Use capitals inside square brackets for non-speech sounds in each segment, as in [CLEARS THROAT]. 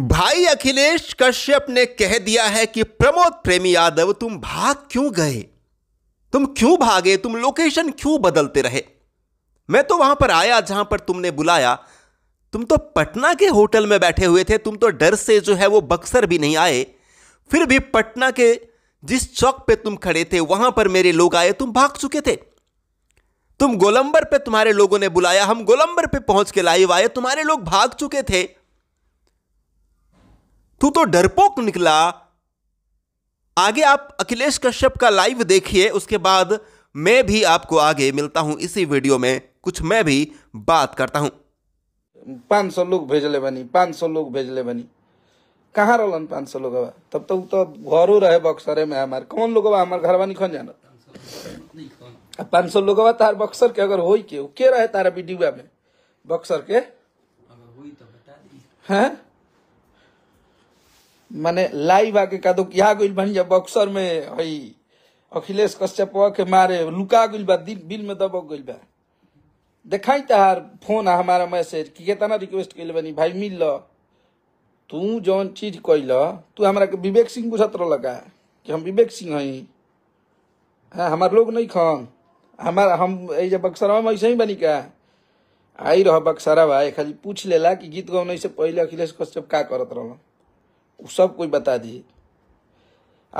भाई अखिलेश कश्यप ने कह दिया है कि प्रमोद प्रेमी यादव तुम भाग क्यों गए तुम क्यों भागे तुम लोकेशन क्यों बदलते रहे मैं तो वहां पर आया जहां पर तुमने बुलाया तुम तो पटना के होटल में बैठे हुए थे तुम तो डर से जो है वो बक्सर भी नहीं आए फिर भी पटना के जिस चौक पे तुम खड़े थे वहां पर मेरे लोग आए तुम भाग चुके थे तुम गोलंबर पे तुम्हारे लोगों ने बुलाया हम गोलंबर पे पहुंच के लाइव आए तुम्हारे लोग भाग चुके थे तू तो डरपोक निकला आगे आप अखिलेश कश्यप का लाइव देखिए उसके बाद मैं भी आपको आगे मिलता हूं इसी वीडियो में कुछ मैं भी बात करता हूं पांच सौ लोग भेजले बनी पांच सौ लोग भेजले बनी कहाँ रहलन पांच सौ लोग तब तक तो घर तो रहे बक्सर में हमारे कौन लोग हमारे घर बनी कौन जाना पांच सौ लोग तार बक्सर के अगर हो के के रहे तारा वीडियो में बक्सर के तो हैं माने लाइव आके कद दो यहाँ गई जब बक्सर में हई अखिलेश कश्यप के मारे लुका गिल बा बिल में दबक गई बा देखाई तहार फोन हमारा मैसेज कि केतना रिक्वेस्ट कैल बनी भाई मिल ल तू जौन चीज कैल तू हमारा के विवेक सिंह बुझत रह लगा कि हम विवेक सिंह हई हाँ हमार लोग नहीं खन हमारा हम ऐसे बक्सरा में ऐसे ही बनी का आई रह बक्सरा भाई खाली पूछ लेला कि गीत गौन से पहले अखिलेश कश्यप का करत रहा सब कुछ बता दी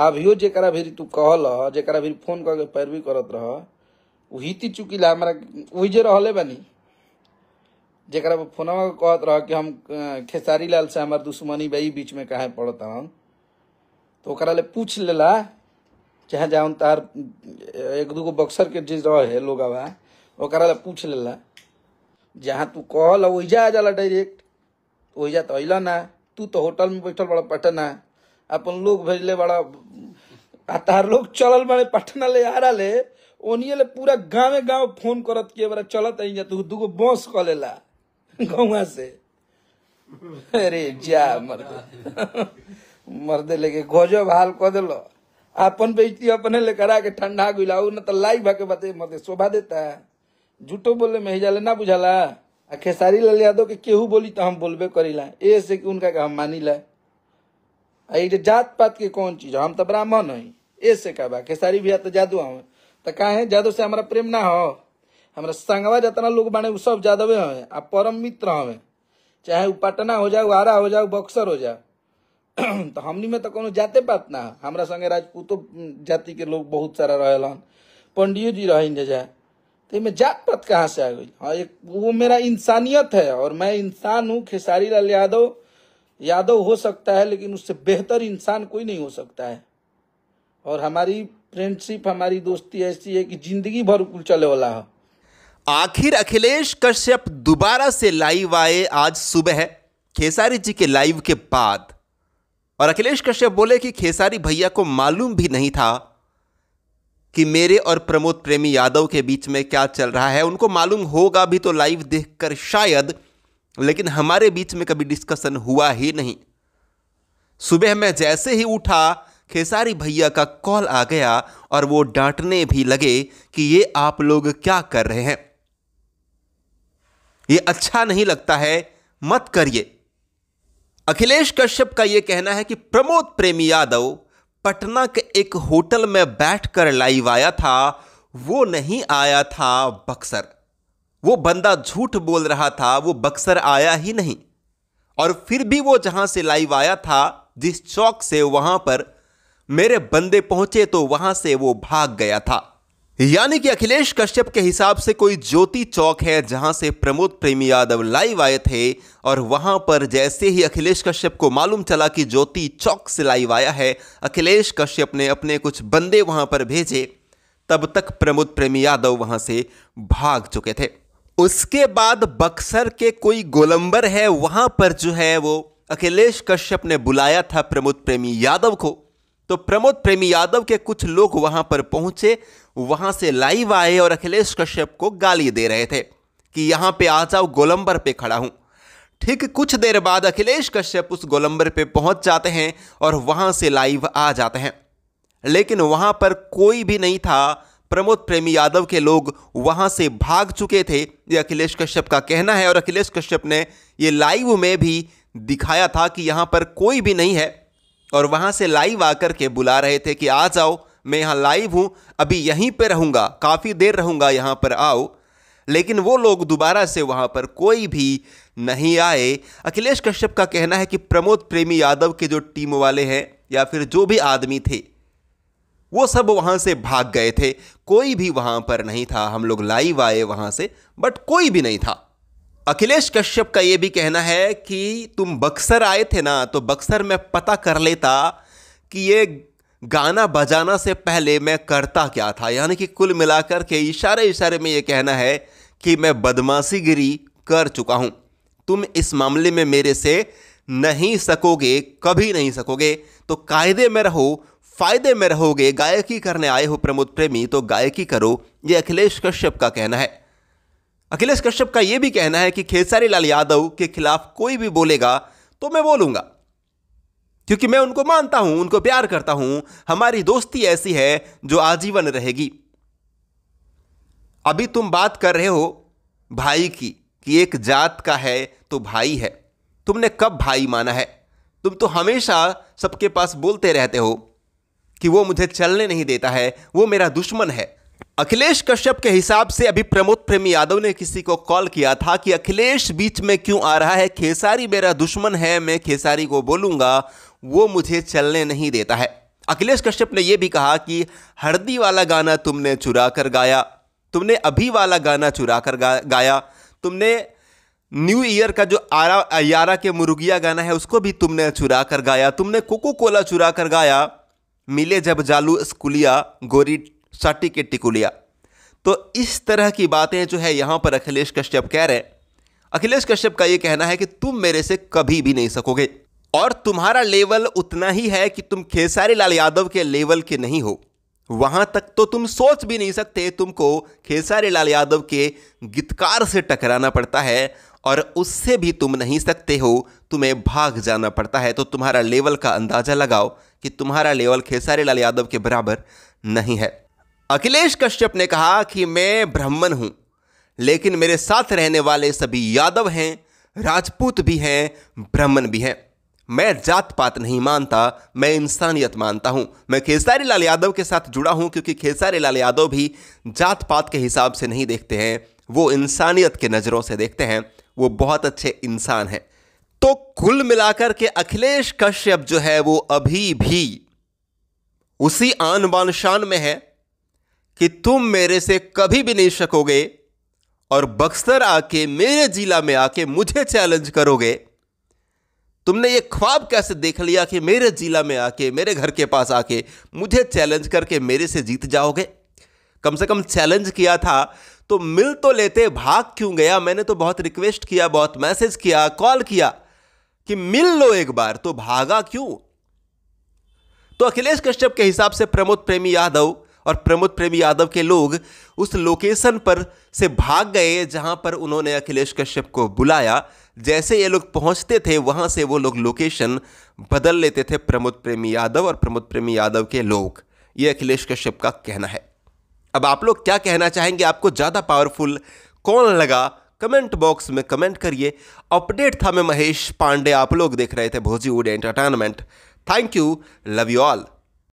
अभियो जरा भी तू कहल जरा भी फोन करके पैरवी करत रह वही ती हमारा वही जे रहले बानी फोन कहत रह कि हम खेसारी लाल से हमार दुश्मनी बई बीच में कहे पड़त हन तो ले पूछ लेला चाहे जा तार एक दूगो बक्सर के जे रहे लोग आवा ले पूछ लेला जहाँ तू कहल वही जा जाला डायरेक्ट वही जा तो अला ना तू तो होटल में बैठल बड़ा पटना अपन लोग भेजले बड़ा आ लोग चलल बड़े पटना ले आ रहा ओनिये ले पूरा गाँवे गाँव फोन करत के बड़ा चलत आई जा तू दू गो बस क लेला गौवा से अरे जा मर्द मर्द लेके गजब हाल क दिलो अपन बेचती अपने ले करा के ठंडा गुलाऊ न तो लाई भा के बते मत शोभा देता है झूठो बोले में ही जाले ना बुझाला आ खेसारी लाल यादव के केहू बोली तो हम बोलबे करीला ऐसे कि उनका का हम ला आ ये जात पात के कौन चीज हम तो ब्राह्मण हई ऐसे कह बा खेसारी भैया तो जादू हम तो काहे जादू से हमारा प्रेम ना हो हमारा संगवा जितना लोग बने वो सब जादवे हमें आ परम मित्र हमें चाहे वो पटना हो जाओ आरा हो जाओ बक्सर हो जाओ [CLEARS THROAT] तो हमनी में तो कोनो जाते पात ना हमारा संगे राजपूतो जाति के लोग बहुत सारा रहन पंडियो जी रहिन जा तो मैं जात पात कहाँ से आ गई हाँ एक वो मेरा इंसानियत है और मैं इंसान हूँ खेसारी लाल यादव यादव हो सकता है लेकिन उससे बेहतर इंसान कोई नहीं हो सकता है और हमारी फ्रेंडशिप हमारी दोस्ती ऐसी है कि जिंदगी भर उल चले वाला हो आखिर अखिलेश कश्यप दोबारा से लाइव आए आज सुबह खेसारी जी के लाइव के बाद और अखिलेश कश्यप बोले कि खेसारी भैया को मालूम भी नहीं था कि मेरे और प्रमोद प्रेमी यादव के बीच में क्या चल रहा है उनको मालूम होगा भी तो लाइव देखकर शायद लेकिन हमारे बीच में कभी डिस्कशन हुआ ही नहीं सुबह मैं जैसे ही उठा खेसारी भैया का कॉल आ गया और वो डांटने भी लगे कि ये आप लोग क्या कर रहे हैं ये अच्छा नहीं लगता है मत करिए अखिलेश कश्यप का ये कहना है कि प्रमोद प्रेमी यादव पटना के एक होटल में बैठकर लाइव आया था वो नहीं आया था बक्सर वो बंदा झूठ बोल रहा था वो बक्सर आया ही नहीं और फिर भी वो जहां से लाइव आया था जिस चौक से वहां पर मेरे बंदे पहुंचे तो वहां से वो भाग गया था यानी कि अखिलेश कश्यप के हिसाब से कोई ज्योति चौक है जहां से प्रमोद प्रेमी यादव लाइव आए थे और वहां पर जैसे ही अखिलेश कश्यप को मालूम चला कि ज्योति चौक से लाइव आया है अखिलेश कश्यप ने अपने कुछ बंदे वहां पर भेजे तब तक प्रमोद प्रेमी यादव वहां से भाग चुके थे उसके बाद बक्सर के कोई गोलंबर है वहां पर जो है वो अखिलेश कश्यप ने बुलाया था प्रमोद प्रेमी यादव को तो प्रमोद प्रेमी यादव के कुछ लोग वहां पर पहुंचे वहां से लाइव आए और अखिलेश कश्यप को गाली दे रहे थे कि यहां पे आ जाओ गोलंबर पे खड़ा हूं ठीक कुछ देर बाद अखिलेश कश्यप उस गोलंबर पे पहुंच जाते हैं और वहां से लाइव आ जाते हैं लेकिन वहां पर कोई भी नहीं था प्रमोद प्रेमी यादव के लोग वहां से भाग चुके थे ये अखिलेश कश्यप का कहना है और अखिलेश कश्यप ने ये लाइव में भी दिखाया था कि यहां पर कोई भी नहीं है और वहां से लाइव आकर के बुला रहे थे कि आ जाओ मैं यहाँ लाइव हूँ अभी यहीं पर रहूँगा काफ़ी देर रहूँगा यहाँ पर आओ लेकिन वो लोग दोबारा से वहाँ पर कोई भी नहीं आए अखिलेश कश्यप का कहना है कि प्रमोद प्रेमी यादव के जो टीम वाले हैं या फिर जो भी आदमी थे वो सब वहाँ से भाग गए थे कोई भी वहाँ पर नहीं था हम लोग लाइव आए वहाँ से बट कोई भी नहीं था अखिलेश कश्यप का ये भी कहना है कि तुम बक्सर आए थे ना तो बक्सर में पता कर लेता कि ये गाना बजाना से पहले मैं करता क्या था यानी कि कुल मिलाकर के इशारे इशारे में ये कहना है कि मैं बदमाशी गिरी कर चुका हूँ तुम इस मामले में मेरे से नहीं सकोगे कभी नहीं सकोगे तो कायदे में रहो फायदे में रहोगे गायकी करने आए हो प्रमोद प्रेमी तो गायकी करो ये अखिलेश कश्यप का कहना है अखिलेश कश्यप का यह भी कहना है कि खेसारी लाल यादव के खिलाफ कोई भी बोलेगा तो मैं बोलूंगा क्योंकि मैं उनको मानता हूं उनको प्यार करता हूं हमारी दोस्ती ऐसी है जो आजीवन रहेगी अभी तुम बात कर रहे हो भाई की कि एक जात का है तो भाई है तुमने कब भाई माना है तुम तो हमेशा सबके पास बोलते रहते हो कि वो मुझे चलने नहीं देता है वो मेरा दुश्मन है अखिलेश कश्यप के हिसाब से अभी प्रमोद प्रेमी यादव ने किसी को कॉल किया था कि अखिलेश बीच में क्यों आ रहा है खेसारी मेरा दुश्मन है मैं खेसारी को बोलूंगा वो मुझे चलने नहीं देता है अखिलेश कश्यप ने यह भी कहा कि हरदी वाला गाना तुमने चुरा कर गाया तुमने अभी वाला गाना चुरा कर गा, गाया तुमने न्यू ईयर का जो आरा यारा के मुर्गिया गाना है उसको भी तुमने चुरा कर गाया तुमने कोको कोला चुरा कर गाया मिले जब जालू स्कूलिया गोरी साटी के टिकुलिया तो इस तरह की बातें जो है यहाँ पर अखिलेश कश्यप कह रहे अखिलेश कश्यप का ये कहना है कि तुम मेरे से कभी भी नहीं सकोगे और तुम्हारा लेवल उतना ही है कि तुम खेसारी लाल यादव के लेवल के नहीं हो वहां तक तो तुम सोच भी नहीं सकते तुमको खेसारी लाल यादव के गीतकार से टकराना पड़ता है और उससे भी तुम नहीं सकते हो तुम्हें भाग जाना पड़ता है तो तुम्हारा लेवल का अंदाज़ा लगाओ कि तुम्हारा लेवल खेसारी लाल यादव के बराबर नहीं है अखिलेश कश्यप ने कहा कि मैं ब्राह्मण हूं लेकिन मेरे साथ रहने वाले सभी यादव हैं राजपूत भी हैं ब्राह्मण भी हैं मैं जात पात नहीं मानता मैं इंसानियत मानता हूं मैं खेसारी लाल यादव के साथ जुड़ा हूं क्योंकि खेसारी लाल यादव भी जात पात के हिसाब से नहीं देखते हैं वो इंसानियत के नज़रों से देखते हैं वो बहुत अच्छे इंसान हैं तो कुल मिलाकर के अखिलेश कश्यप जो है वो अभी भी उसी आन बान शान में है कि तुम मेरे से कभी भी नहीं सकोगे और बक्सर आके मेरे जिला में आके मुझे चैलेंज करोगे तुमने ये ख्वाब कैसे देख लिया कि मेरे जिला में आके मेरे घर के पास आके मुझे चैलेंज करके मेरे से जीत जाओगे कम से कम चैलेंज किया था तो मिल तो लेते भाग क्यों गया मैंने तो बहुत रिक्वेस्ट किया बहुत मैसेज किया कॉल किया कि मिल लो एक बार तो भागा क्यों तो अखिलेश कश्यप के हिसाब से प्रमोद प्रेमी यादव और प्रमोद प्रेम यादव के लोग उस लोकेशन पर से भाग गए जहां पर उन्होंने अखिलेश कश्यप को बुलाया जैसे ये लोग पहुंचते थे वहां से वो लोग लोकेशन बदल लेते थे प्रमोद प्रेमी यादव और प्रमोद प्रेमी यादव के लोग ये अखिलेश कश्यप का कहना है अब आप लोग क्या कहना चाहेंगे आपको ज़्यादा पावरफुल कौन लगा कमेंट बॉक्स में कमेंट करिए अपडेट था मैं महेश पांडे आप लोग देख रहे थे Bhojiwood entertainment thank you love you all